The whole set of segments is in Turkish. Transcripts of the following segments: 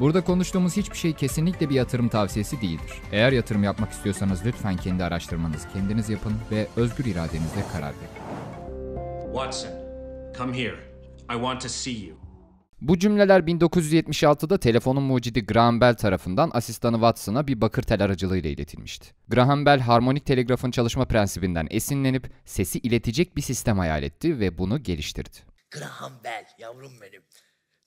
Burada konuştuğumuz hiçbir şey kesinlikle bir yatırım tavsiyesi değildir. Eğer yatırım yapmak istiyorsanız lütfen kendi araştırmanızı kendiniz yapın ve özgür iradenizle karar verin. Watson, come here. I want to see you. Bu cümleler 1976'da telefonun mucidi Graham Bell tarafından asistanı Watson'a bir bakır tel aracılığıyla iletilmişti. Graham Bell harmonik telegrafın çalışma prensibinden esinlenip sesi iletecek bir sistem hayal etti ve bunu geliştirdi. Graham Bell yavrum benim.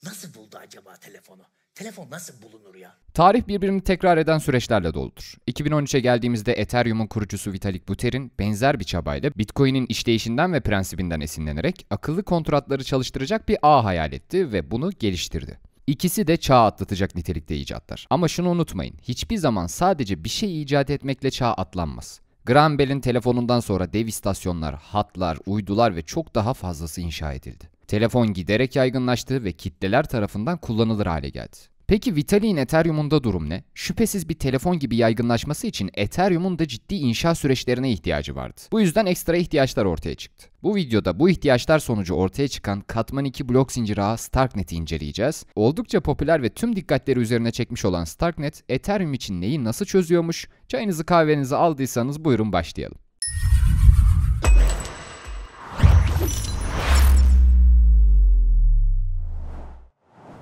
Nasıl buldu acaba telefonu? Telefon nasıl bulunur ya? Tarih birbirini tekrar eden süreçlerle doludur. 2013'e geldiğimizde Ethereum'un kurucusu Vitalik Buterin benzer bir çabayla Bitcoin'in işleyişinden ve prensibinden esinlenerek akıllı kontratları çalıştıracak bir ağ hayal etti ve bunu geliştirdi. İkisi de çağ atlatacak nitelikte icatlar. Ama şunu unutmayın, hiçbir zaman sadece bir şey icat etmekle çağ atlanmaz. Graham Bell'in telefonundan sonra dev istasyonlar, hatlar, uydular ve çok daha fazlası inşa edildi. Telefon giderek yaygınlaştı ve kitleler tarafından kullanılır hale geldi. Peki Vitalik'in Ethereum'unda durum ne? Şüphesiz bir telefon gibi yaygınlaşması için Ethereum'un da ciddi inşa süreçlerine ihtiyacı vardı. Bu yüzden ekstra ihtiyaçlar ortaya çıktı. Bu videoda bu ihtiyaçlar sonucu ortaya çıkan katman 2 blok zincir ağı Starknet'i inceleyeceğiz. Oldukça popüler ve tüm dikkatleri üzerine çekmiş olan Starknet, Ethereum için neyi nasıl çözüyormuş? Çayınızı kahvenizi aldıysanız buyurun başlayalım.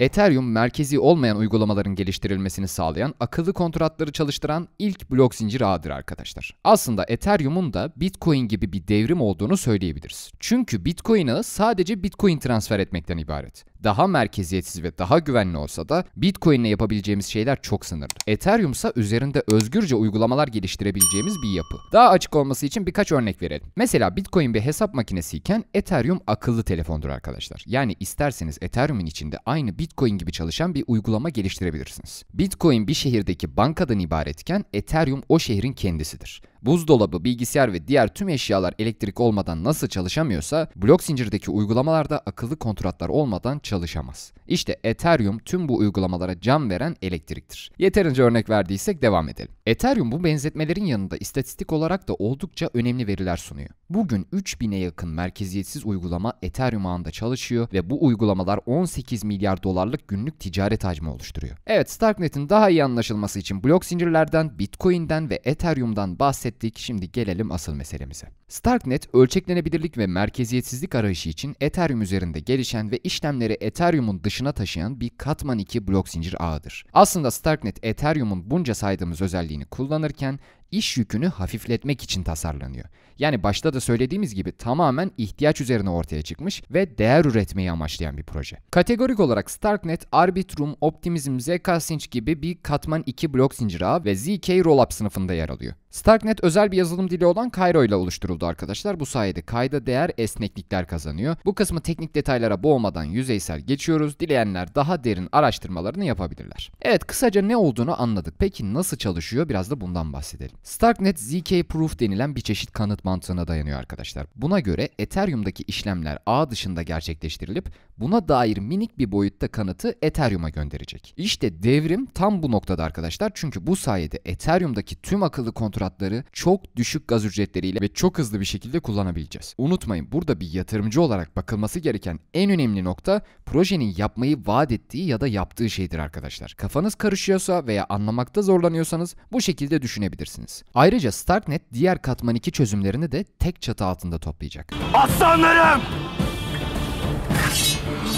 Ethereum merkezi olmayan uygulamaların geliştirilmesini sağlayan akıllı kontratları çalıştıran ilk blok zincir ağıdır arkadaşlar. Aslında Ethereum'un da Bitcoin gibi bir devrim olduğunu söyleyebiliriz. Çünkü Bitcoin sadece Bitcoin transfer etmekten ibaret daha merkeziyetsiz ve daha güvenli olsa da Bitcoin ile yapabileceğimiz şeyler çok sınırlı. Ethereum ise üzerinde özgürce uygulamalar geliştirebileceğimiz bir yapı. Daha açık olması için birkaç örnek verelim. Mesela Bitcoin bir hesap makinesiyken Ethereum akıllı telefondur arkadaşlar. Yani isterseniz Ethereum'un içinde aynı Bitcoin gibi çalışan bir uygulama geliştirebilirsiniz. Bitcoin bir şehirdeki bankadan ibaretken Ethereum o şehrin kendisidir. Buzdolabı, bilgisayar ve diğer tüm eşyalar elektrik olmadan nasıl çalışamıyorsa blok zincirdeki uygulamalarda akıllı kontratlar olmadan çalışamaz. İşte Ethereum tüm bu uygulamalara can veren elektriktir. Yeterince örnek verdiysek devam edelim. Ethereum bu benzetmelerin yanında istatistik olarak da oldukça önemli veriler sunuyor. Bugün 3000'e yakın merkeziyetsiz uygulama Ethereum ağında çalışıyor ve bu uygulamalar 18 milyar dolarlık günlük ticaret hacmi oluşturuyor. Evet Starknet'in daha iyi anlaşılması için blok zincirlerden, Bitcoin'den ve Ethereum'dan bahsettik. Şimdi gelelim asıl meselemize. Starknet ölçeklenebilirlik ve merkeziyetsizlik arayışı için Ethereum üzerinde gelişen ve işlemleri Ethereum'un dışında başına taşıyan bir katman 2 blok zincir ağıdır. Aslında Starknet Ethereum'un bunca saydığımız özelliğini kullanırken iş yükünü hafifletmek için tasarlanıyor. Yani başta da söylediğimiz gibi tamamen ihtiyaç üzerine ortaya çıkmış ve değer üretmeyi amaçlayan bir proje. Kategorik olarak Starknet, Arbitrum, Optimism, Zcasinch gibi bir katman 2 blok zincir ağı ve ZK Rollup sınıfında yer alıyor. Starknet özel bir yazılım dili olan Cairo ile oluşturuldu arkadaşlar. Bu sayede kayda değer esneklikler kazanıyor. Bu kısmı teknik detaylara boğmadan yüzeysel geçiyoruz. Dileyenler daha derin araştırmalarını yapabilirler. Evet kısaca ne olduğunu anladık. Peki nasıl çalışıyor? Biraz da bundan bahsedelim. Starknet ZK Proof denilen bir çeşit kanıt mantığına dayanıyor arkadaşlar. Buna göre Ethereum'daki işlemler ağ dışında gerçekleştirilip buna dair minik bir boyutta kanıtı Ethereum'a gönderecek. İşte devrim tam bu noktada arkadaşlar. Çünkü bu sayede Ethereum'daki tüm akıllı kontrol fıtratları çok düşük gaz ücretleriyle ve çok hızlı bir şekilde kullanabileceğiz. Unutmayın burada bir yatırımcı olarak bakılması gereken en önemli nokta projenin yapmayı vaat ettiği ya da yaptığı şeydir arkadaşlar. Kafanız karışıyorsa veya anlamakta zorlanıyorsanız bu şekilde düşünebilirsiniz. Ayrıca Starknet diğer katman 2 çözümlerini de tek çatı altında toplayacak. Aslanlarım!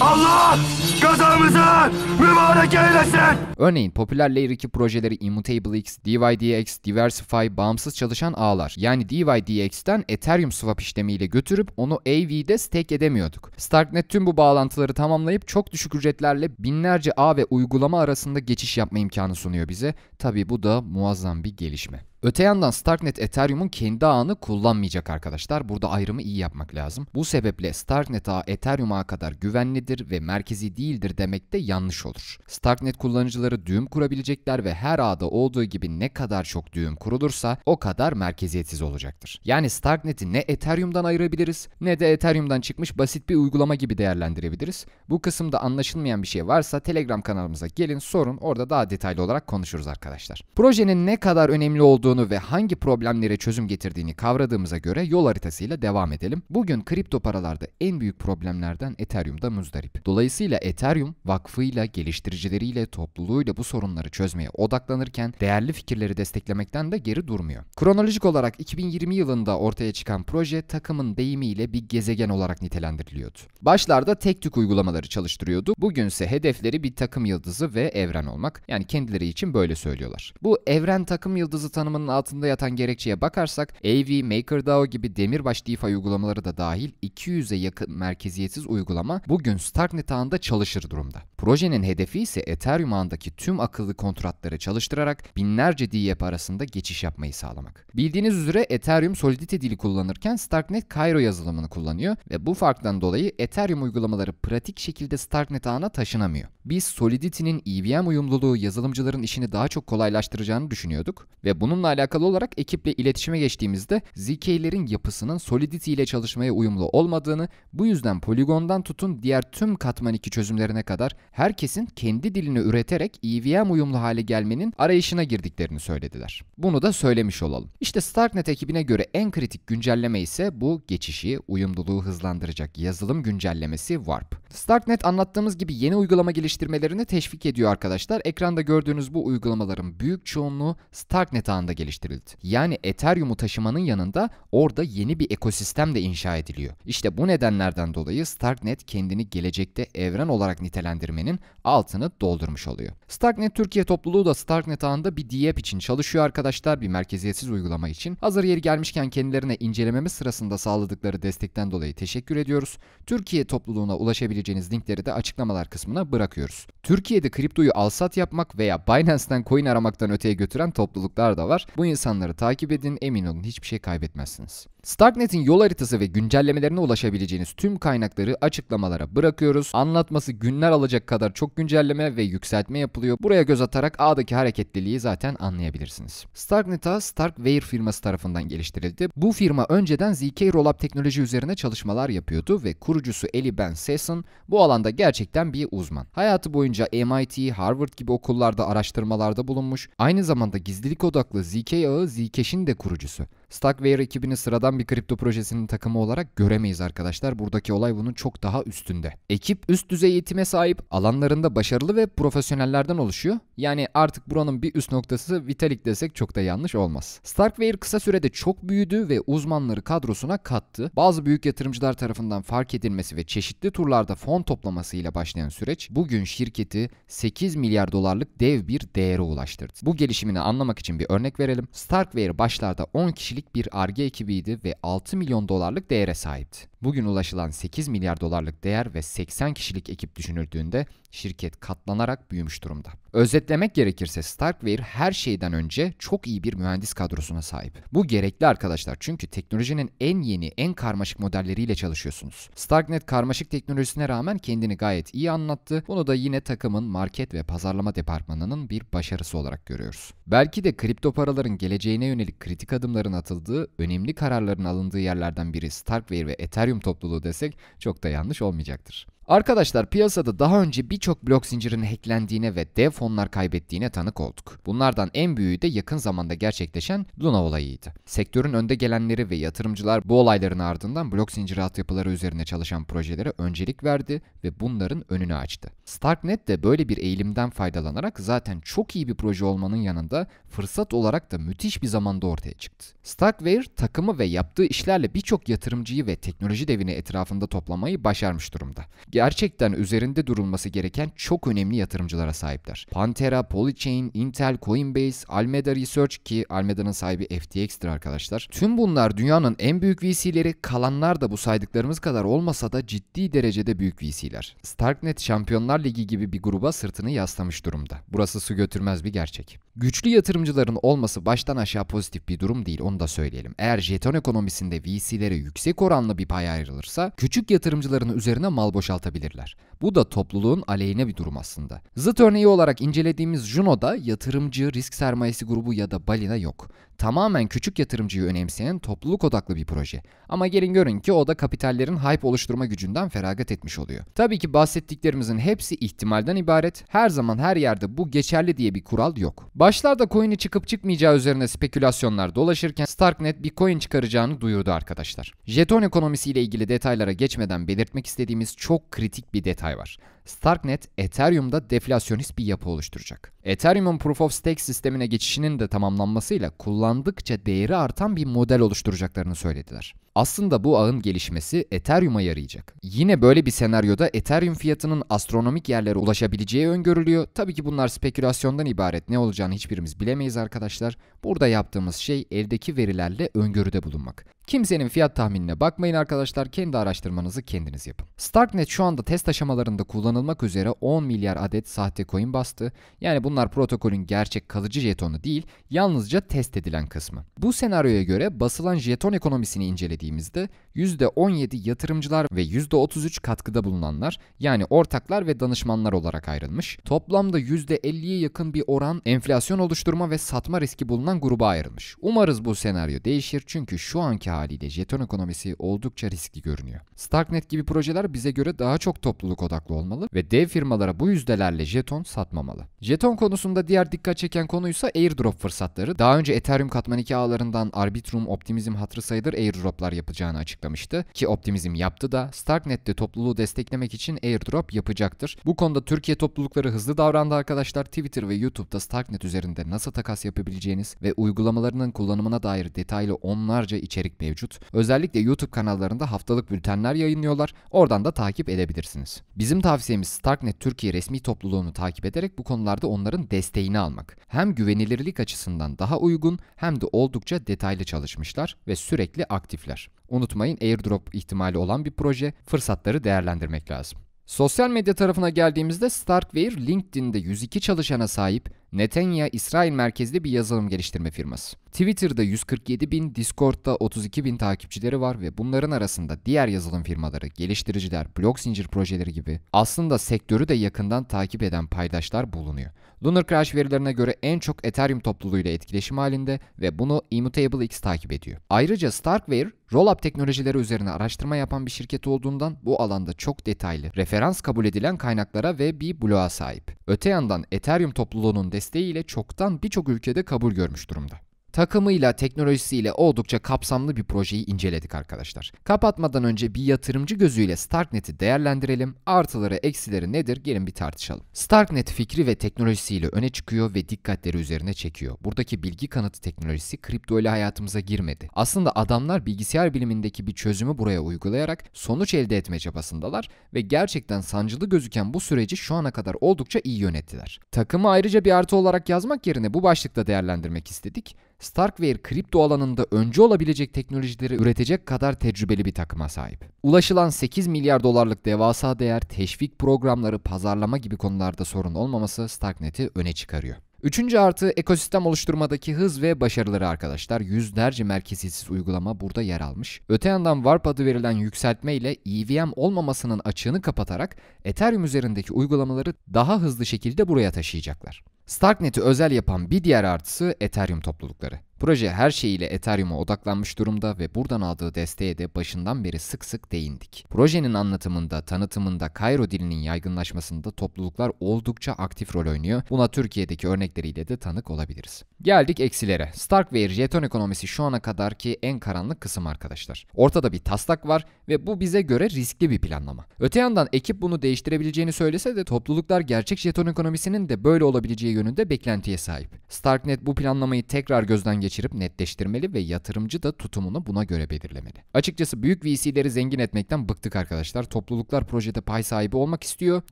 Allah kazamızı mübarek eylesin. Örneğin popüler Layer 2 projeleri ImmutableX, DYDX, Diversify, bağımsız çalışan ağlar. Yani DYDX'ten Ethereum swap işlemiyle götürüp onu AV'de stake edemiyorduk. Starknet tüm bu bağlantıları tamamlayıp çok düşük ücretlerle binlerce ağ ve uygulama arasında geçiş yapma imkanı sunuyor bize. Tabi bu da muazzam bir gelişme. Öte yandan Starknet Ethereum'un kendi ağını kullanmayacak arkadaşlar. Burada ayrımı iyi yapmak lazım. Bu sebeple Starknet ağı Ethereum ağı kadar güvenlidir ve merkezi değildir demek de yanlış olur. Starknet kullanıcıları düğüm kurabilecekler ve her ağda olduğu gibi ne kadar çok düğüm kurulursa o kadar merkeziyetsiz olacaktır. Yani Starknet'i ne Ethereum'dan ayırabiliriz ne de Ethereum'dan çıkmış basit bir uygulama gibi değerlendirebiliriz. Bu kısımda anlaşılmayan bir şey varsa Telegram kanalımıza gelin sorun orada daha detaylı olarak konuşuruz arkadaşlar. Projenin ne kadar önemli olduğu olduğunu ve hangi problemlere çözüm getirdiğini kavradığımıza göre yol haritasıyla devam edelim. Bugün kripto paralarda en büyük problemlerden Ethereum'da muzdarip. Dolayısıyla Ethereum vakfıyla, geliştiricileriyle, topluluğuyla bu sorunları çözmeye odaklanırken değerli fikirleri desteklemekten de geri durmuyor. Kronolojik olarak 2020 yılında ortaya çıkan proje takımın deyimiyle bir gezegen olarak nitelendiriliyordu. Başlarda tek tük uygulamaları çalıştırıyordu. Bugünse hedefleri bir takım yıldızı ve evren olmak. Yani kendileri için böyle söylüyorlar. Bu evren takım yıldızı tanımının uygulamanın altında yatan gerekçeye bakarsak AV, MakerDAO gibi demirbaş DeFi uygulamaları da dahil 200'e yakın merkeziyetsiz uygulama bugün Starknet ağında çalışır durumda. Projenin hedefi ise Ethereum ağındaki tüm akıllı kontratları çalıştırarak binlerce DApp e arasında geçiş yapmayı sağlamak. Bildiğiniz üzere Ethereum Solidity dili kullanırken Starknet Cairo yazılımını kullanıyor ve bu farktan dolayı Ethereum uygulamaları pratik şekilde Starknet ağına taşınamıyor. Biz Solidity'nin EVM uyumluluğu yazılımcıların işini daha çok kolaylaştıracağını düşünüyorduk ve bununla alakalı olarak ekiple iletişime geçtiğimizde ZK'lerin yapısının Solidity ile çalışmaya uyumlu olmadığını, bu yüzden Polygon'dan tutun diğer tüm katman 2 çözümlerine kadar herkesin kendi dilini üreterek EVM uyumlu hale gelmenin arayışına girdiklerini söylediler. Bunu da söylemiş olalım. İşte Starknet ekibine göre en kritik güncelleme ise bu geçişi, uyumluluğu hızlandıracak yazılım güncellemesi Warp. Starknet anlattığımız gibi yeni uygulama geliştirmelerini teşvik ediyor arkadaşlar. Ekranda gördüğünüz bu uygulamaların büyük çoğunluğu Starknet ağında geliştirildi. Yani Ethereum'u taşımanın yanında orada yeni bir ekosistem de inşa ediliyor. İşte bu nedenlerden dolayı Starknet kendini gelecekte evren olarak nitelendirmenin altını doldurmuş oluyor. Starknet Türkiye topluluğu da Starknet ağında bir DApp için çalışıyor arkadaşlar. Bir merkeziyetsiz uygulama için. Hazır yeri gelmişken kendilerine incelememiz sırasında sağladıkları destekten dolayı teşekkür ediyoruz. Türkiye topluluğuna ulaşabileceğiniz ulaşabileceğiniz linkleri de açıklamalar kısmına bırakıyoruz. Türkiye'de kriptoyu alsat yapmak veya Binance'ten coin aramaktan öteye götüren topluluklar da var. Bu insanları takip edin emin olun hiçbir şey kaybetmezsiniz. Starknet'in yol haritası ve güncellemelerine ulaşabileceğiniz tüm kaynakları açıklamalara bırakıyoruz. Anlatması günler alacak kadar çok güncelleme ve yükseltme yapılıyor. Buraya göz atarak ağdaki hareketliliği zaten anlayabilirsiniz. Starknet'a Starkware firması tarafından geliştirildi. Bu firma önceden ZK Rollup teknoloji üzerine çalışmalar yapıyordu ve kurucusu Eli Ben Sesson bu alanda gerçekten bir uzman. Hayatı boyunca MIT, Harvard gibi okullarda araştırmalarda bulunmuş. Aynı zamanda gizlilik odaklı ZK ağı Zcash'in de kurucusu. Stackware ekibini sıradan bir kripto projesinin takımı olarak göremeyiz arkadaşlar. Buradaki olay bunun çok daha üstünde. Ekip üst düzey eğitime sahip, alanlarında başarılı ve profesyonellerden oluşuyor. Yani artık buranın bir üst noktası Vitalik desek çok da yanlış olmaz. Starkware kısa sürede çok büyüdü ve uzmanları kadrosuna kattı. Bazı büyük yatırımcılar tarafından fark edilmesi ve çeşitli turlarda fon toplamasıyla başlayan süreç bugün şirketi 8 milyar dolarlık dev bir değere ulaştırdı. Bu gelişimini anlamak için bir örnek verelim. Starkware başlarda 10 kişilik kişilik bir ARGE ekibiydi ve 6 milyon dolarlık değere sahipti. Bugün ulaşılan 8 milyar dolarlık değer ve 80 kişilik ekip düşünüldüğünde şirket katlanarak büyümüş durumda. Özetlemek gerekirse Starkware her şeyden önce çok iyi bir mühendis kadrosuna sahip. Bu gerekli arkadaşlar çünkü teknolojinin en yeni, en karmaşık modelleriyle çalışıyorsunuz. Starknet karmaşık teknolojisine rağmen kendini gayet iyi anlattı. Bunu da yine takımın market ve pazarlama departmanının bir başarısı olarak görüyoruz. Belki de kripto paraların geleceğine yönelik kritik adımların atıldığı, önemli kararların alındığı yerlerden biri Starkware ve Ethereum doyum topluluğu desek çok da yanlış olmayacaktır. Arkadaşlar piyasada daha önce birçok blok zincirinin hacklendiğine ve dev fonlar kaybettiğine tanık olduk. Bunlardan en büyüğü de yakın zamanda gerçekleşen Luna olayıydı. Sektörün önde gelenleri ve yatırımcılar bu olayların ardından blok zinciri altyapıları üzerine çalışan projelere öncelik verdi ve bunların önünü açtı. Starknet de böyle bir eğilimden faydalanarak zaten çok iyi bir proje olmanın yanında fırsat olarak da müthiş bir zamanda ortaya çıktı. Starkware takımı ve yaptığı işlerle birçok yatırımcıyı ve teknoloji devini etrafında toplamayı başarmış durumda gerçekten üzerinde durulması gereken çok önemli yatırımcılara sahipler. Pantera, Polychain, Intel, Coinbase, Almeda Research ki Almeda'nın sahibi FTX'tir arkadaşlar. Tüm bunlar dünyanın en büyük VC'leri kalanlar da bu saydıklarımız kadar olmasa da ciddi derecede büyük VC'ler. Starknet Şampiyonlar Ligi gibi bir gruba sırtını yaslamış durumda. Burası su götürmez bir gerçek. Güçlü yatırımcıların olması baştan aşağı pozitif bir durum değil onu da söyleyelim. Eğer jeton ekonomisinde VC'lere yüksek oranlı bir pay ayrılırsa küçük yatırımcıların üzerine mal boşaltabilirler. Bu da topluluğun aleyhine bir durum aslında. Zıt örneği olarak incelediğimiz Juno'da yatırımcı, risk sermayesi grubu ya da balina yok tamamen küçük yatırımcıyı önemseyen topluluk odaklı bir proje. Ama gelin görün ki o da kapitallerin hype oluşturma gücünden feragat etmiş oluyor. Tabii ki bahsettiklerimizin hepsi ihtimalden ibaret. Her zaman her yerde bu geçerli diye bir kural yok. Başlarda coin'i çıkıp çıkmayacağı üzerine spekülasyonlar dolaşırken Starknet bir coin çıkaracağını duyurdu arkadaşlar. Jeton ekonomisi ile ilgili detaylara geçmeden belirtmek istediğimiz çok kritik bir detay var. Starknet Ethereum'da deflasyonist bir yapı oluşturacak. Ethereum'un Proof of Stake sistemine geçişinin de tamamlanmasıyla kullandıkça değeri artan bir model oluşturacaklarını söylediler. Aslında bu ağın gelişmesi Ethereum'a yarayacak. Yine böyle bir senaryoda Ethereum fiyatının astronomik yerlere ulaşabileceği öngörülüyor. Tabii ki bunlar spekülasyondan ibaret ne olacağını hiçbirimiz bilemeyiz arkadaşlar. Burada yaptığımız şey eldeki verilerle öngörüde bulunmak. Kimsenin fiyat tahminine bakmayın arkadaşlar. Kendi araştırmanızı kendiniz yapın. Starknet şu anda test aşamalarında kullanılmak üzere 10 milyar adet sahte coin bastı. Yani bunlar protokolün gerçek kalıcı jetonu değil, yalnızca test edilen kısmı. Bu senaryoya göre basılan jeton ekonomisini incelediğimizde %17 yatırımcılar ve %33 katkıda bulunanlar yani ortaklar ve danışmanlar olarak ayrılmış. Toplamda %50'ye yakın bir oran enflasyon oluşturma ve satma riski bulunan gruba ayrılmış. Umarız bu senaryo değişir çünkü şu anki haliyle jeton ekonomisi oldukça riskli görünüyor. Starknet gibi projeler bize göre daha çok topluluk odaklı olmalı ve dev firmalara bu yüzdelerle jeton satmamalı. Jeton konusunda diğer dikkat çeken konuysa airdrop fırsatları. Daha önce Ethereum Katman 2 ağlarından Arbitrum Optimizm hatırı sayılır airdroplar yapacağını açıklamıştı ki Optimizm yaptı da Starknet'te topluluğu desteklemek için airdrop yapacaktır. Bu konuda Türkiye toplulukları hızlı davrandı arkadaşlar. Twitter ve YouTube'da Starknet üzerinde nasıl takas yapabileceğiniz ve uygulamalarının kullanımına dair detaylı onlarca içerik mevcut. Özellikle YouTube kanallarında haftalık bültenler yayınlıyorlar. Oradan da takip edebilirsiniz. Bizim tavsiyemiz Starknet Türkiye resmi topluluğunu takip ederek bu konularda onların desteğini almak. Hem güvenilirlik açısından daha uygun hem de oldukça detaylı çalışmışlar ve sürekli aktifler. Unutmayın airdrop ihtimali olan bir proje, fırsatları değerlendirmek lazım. Sosyal medya tarafına geldiğimizde Starkware, LinkedIn'de 102 çalışana sahip Netanya İsrail merkezli bir yazılım geliştirme firması. Twitter'da 147 bin, Discord'da 32 bin takipçileri var ve bunların arasında diğer yazılım firmaları, geliştiriciler, blok zincir projeleri gibi aslında sektörü de yakından takip eden paydaşlar bulunuyor. Lunar Crash verilerine göre en çok Ethereum topluluğuyla etkileşim halinde ve bunu Immutable X takip ediyor. Ayrıca Starkware, Rollup teknolojileri üzerine araştırma yapan bir şirket olduğundan bu alanda çok detaylı, referans kabul edilen kaynaklara ve bir bloğa sahip. Öte yandan Ethereum topluluğunun desteğiyle çoktan birçok ülkede kabul görmüş durumda takımıyla, teknolojisiyle oldukça kapsamlı bir projeyi inceledik arkadaşlar. Kapatmadan önce bir yatırımcı gözüyle Starknet'i değerlendirelim. Artıları, eksileri nedir? Gelin bir tartışalım. Starknet fikri ve teknolojisiyle öne çıkıyor ve dikkatleri üzerine çekiyor. Buradaki bilgi kanıtı teknolojisi kripto ile hayatımıza girmedi. Aslında adamlar bilgisayar bilimindeki bir çözümü buraya uygulayarak sonuç elde etme çabasındalar ve gerçekten sancılı gözüken bu süreci şu ana kadar oldukça iyi yönettiler. Takımı ayrıca bir artı olarak yazmak yerine bu başlıkta değerlendirmek istedik. Starkware kripto alanında önce olabilecek teknolojileri üretecek kadar tecrübeli bir takıma sahip. Ulaşılan 8 milyar dolarlık devasa değer, teşvik programları, pazarlama gibi konularda sorun olmaması Starknet'i öne çıkarıyor. Üçüncü artı ekosistem oluşturmadaki hız ve başarıları arkadaşlar. Yüzlerce merkeziyetsiz uygulama burada yer almış. Öte yandan Warp adı verilen yükseltme ile EVM olmamasının açığını kapatarak Ethereum üzerindeki uygulamaları daha hızlı şekilde buraya taşıyacaklar. Starknet'i özel yapan bir diğer artısı Ethereum toplulukları. Proje her şeyiyle Ethereum'a odaklanmış durumda ve buradan aldığı desteğe de başından beri sık sık değindik. Projenin anlatımında, tanıtımında, Cairo dilinin yaygınlaşmasında topluluklar oldukça aktif rol oynuyor. Buna Türkiye'deki örnekleriyle de tanık olabiliriz. Geldik eksilere. Stark ve jeton ekonomisi şu ana kadar ki en karanlık kısım arkadaşlar. Ortada bir taslak var ve bu bize göre riskli bir planlama. Öte yandan ekip bunu değiştirebileceğini söylese de topluluklar gerçek jeton ekonomisinin de böyle olabileceği yönünde beklentiye sahip. Starknet bu planlamayı tekrar gözden geçirip netleştirmeli ve yatırımcı da tutumunu buna göre belirlemeli. Açıkçası büyük VC'leri zengin etmekten bıktık arkadaşlar. Topluluklar projede pay sahibi olmak istiyor.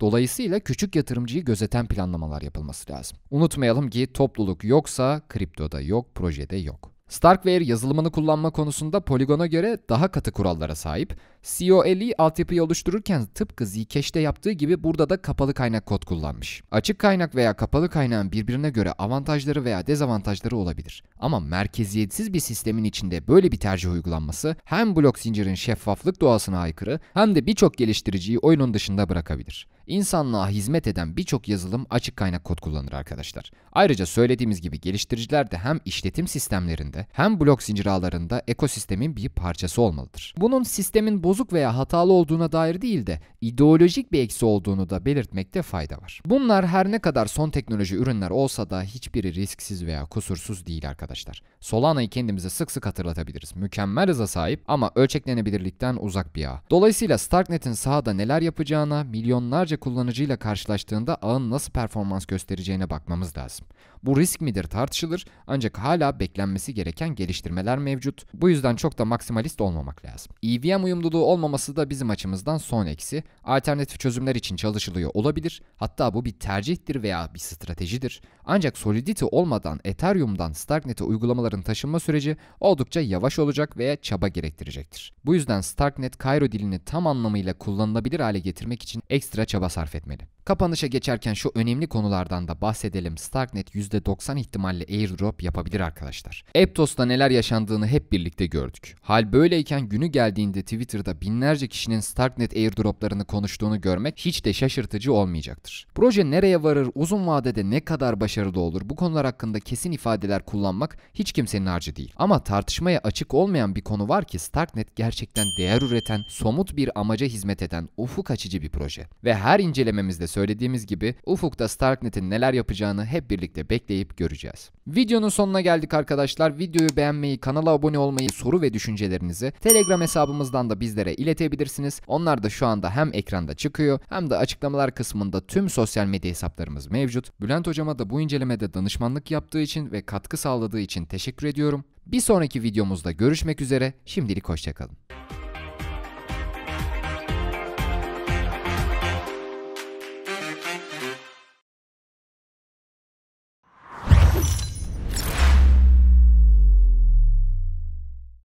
Dolayısıyla küçük yatırımcıyı gözeten planlamalar yapılması lazım. Unutmayalım ki topluluk yoksa kriptoda yok, projede yok. Starkware yazılımını kullanma konusunda Polygon'a göre daha katı kurallara sahip COLE altyapıyı oluştururken tıpkı Zcache'de yaptığı gibi burada da kapalı kaynak kod kullanmış. Açık kaynak veya kapalı kaynağın birbirine göre avantajları veya dezavantajları olabilir. Ama merkeziyetsiz bir sistemin içinde böyle bir tercih uygulanması hem blok zincirin şeffaflık doğasına aykırı hem de birçok geliştiriciyi oyunun dışında bırakabilir. İnsanlığa hizmet eden birçok yazılım açık kaynak kod kullanır arkadaşlar. Ayrıca söylediğimiz gibi geliştiriciler de hem işletim sistemlerinde hem blok zincir ağlarında ekosistemin bir parçası olmalıdır. Bunun sistemin bu bozuk veya hatalı olduğuna dair değil de ideolojik bir eksi olduğunu da belirtmekte fayda var. Bunlar her ne kadar son teknoloji ürünler olsa da hiçbiri risksiz veya kusursuz değil arkadaşlar. Solana'yı kendimize sık sık hatırlatabiliriz. Mükemmel hıza sahip ama ölçeklenebilirlikten uzak bir ağ. Dolayısıyla Starknet'in sahada neler yapacağına, milyonlarca kullanıcıyla karşılaştığında ağın nasıl performans göstereceğine bakmamız lazım. Bu risk midir tartışılır ancak hala beklenmesi gereken geliştirmeler mevcut. Bu yüzden çok da maksimalist olmamak lazım. EVM uyumluluğu zorunluluğu olmaması da bizim açımızdan son eksi. Alternatif çözümler için çalışılıyor olabilir. Hatta bu bir tercihtir veya bir stratejidir. Ancak Solidity olmadan Ethereum'dan Starknet'e uygulamaların taşınma süreci oldukça yavaş olacak veya çaba gerektirecektir. Bu yüzden Starknet Cairo dilini tam anlamıyla kullanılabilir hale getirmek için ekstra çaba sarf etmeli. Kapanışa geçerken şu önemli konulardan da bahsedelim. Starknet %90 ihtimalle airdrop yapabilir arkadaşlar. Aptos'ta neler yaşandığını hep birlikte gördük. Hal böyleyken günü geldiğinde Twitter'da binlerce kişinin Starknet airdroplarını konuştuğunu görmek hiç de şaşırtıcı olmayacaktır. Proje nereye varır, uzun vadede ne kadar başarılı olur bu konular hakkında kesin ifadeler kullanmak hiç kimsenin harcı değil. Ama tartışmaya açık olmayan bir konu var ki Starknet gerçekten değer üreten, somut bir amaca hizmet eden, ufuk açıcı bir proje. Ve her incelememizde söylediğimiz gibi ufukta Starknet'in neler yapacağını hep birlikte bekleyip göreceğiz. Videonun sonuna geldik arkadaşlar. Videoyu beğenmeyi, kanala abone olmayı, soru ve düşüncelerinizi Telegram hesabımızdan da bizlere iletebilirsiniz. Onlar da şu anda hem ekranda çıkıyor hem de açıklamalar kısmında tüm sosyal medya hesaplarımız mevcut. Bülent hocama da bu incelemede danışmanlık yaptığı için ve katkı sağladığı için teşekkür ediyorum. Bir sonraki videomuzda görüşmek üzere. Şimdilik hoşçakalın.